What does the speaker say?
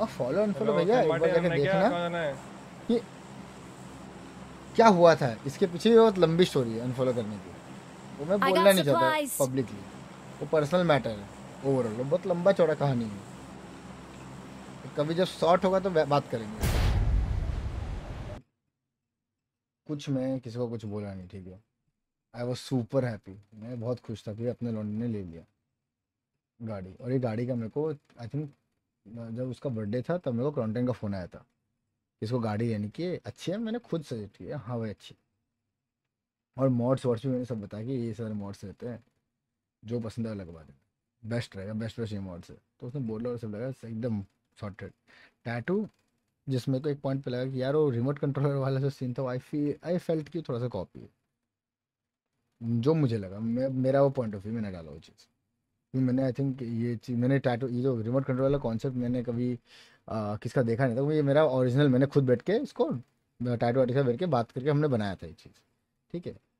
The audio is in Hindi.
और फॉलो अनफॉलो भैया एक बार जाके देखना कि क्या हुआ था इसके पीछे बहुत लंबी स्टोरी है अनफॉलो करने की वो मैं बोलना नहीं चाहता पब्लिकली वो पर्सनल मैटर है ओवरऑल बहुत लंबा चौड़ा कहानी है कभी जब शॉर्ट होगा तो बात करेंगे कुछ मैं किसी को कुछ बोला नहीं ठीक है आई वॉज सुपर हैप्पी मैं बहुत खुश था कि अपने लोन ने ले लिया गाड़ी और ये गाड़ी का मेरे को आई थिंक जब उसका बर्थडे था तब मेरे को क्रॉन्टेन का फ़ोन आया था इसको गाड़ी लेने की अच्छी है मैंने खुद सजेस्ट किया हाँ भाई अच्छी और मॉड्स वॉड्स भी मैंने सब बताया कि ये सारे मॉड्स रहते हैं जो पसंद है लगवा देना बेस्ट रहेगा बेस्ट रहे मॉड्स है तो उसने बोला और सब लगा एकदम सॉर्टेड टैटू जिसमें तो एक पॉइंट पे लगा कि यार वो रिमोट कंट्रोलर वाला जो सीन था आई फी आई फेल्ट की थोड़ा सा कॉपी है जो मुझे लगा मेरा वो पॉइंट ऑफ व्यू मैंने डाला वो चीज़ मैंने आई थिंक ये चीज़ मैंने टाइटो ये जो रिमोट कंट्रोल वाला कॉन्सेप्ट मैंने कभी आ, किसका देखा नहीं था ये मेरा ओरिजिनल मैंने खुद बैठ के इसको टाइटो आर्टिस्ट बैठ के बात करके हमने बनाया था ये चीज़ ठीक है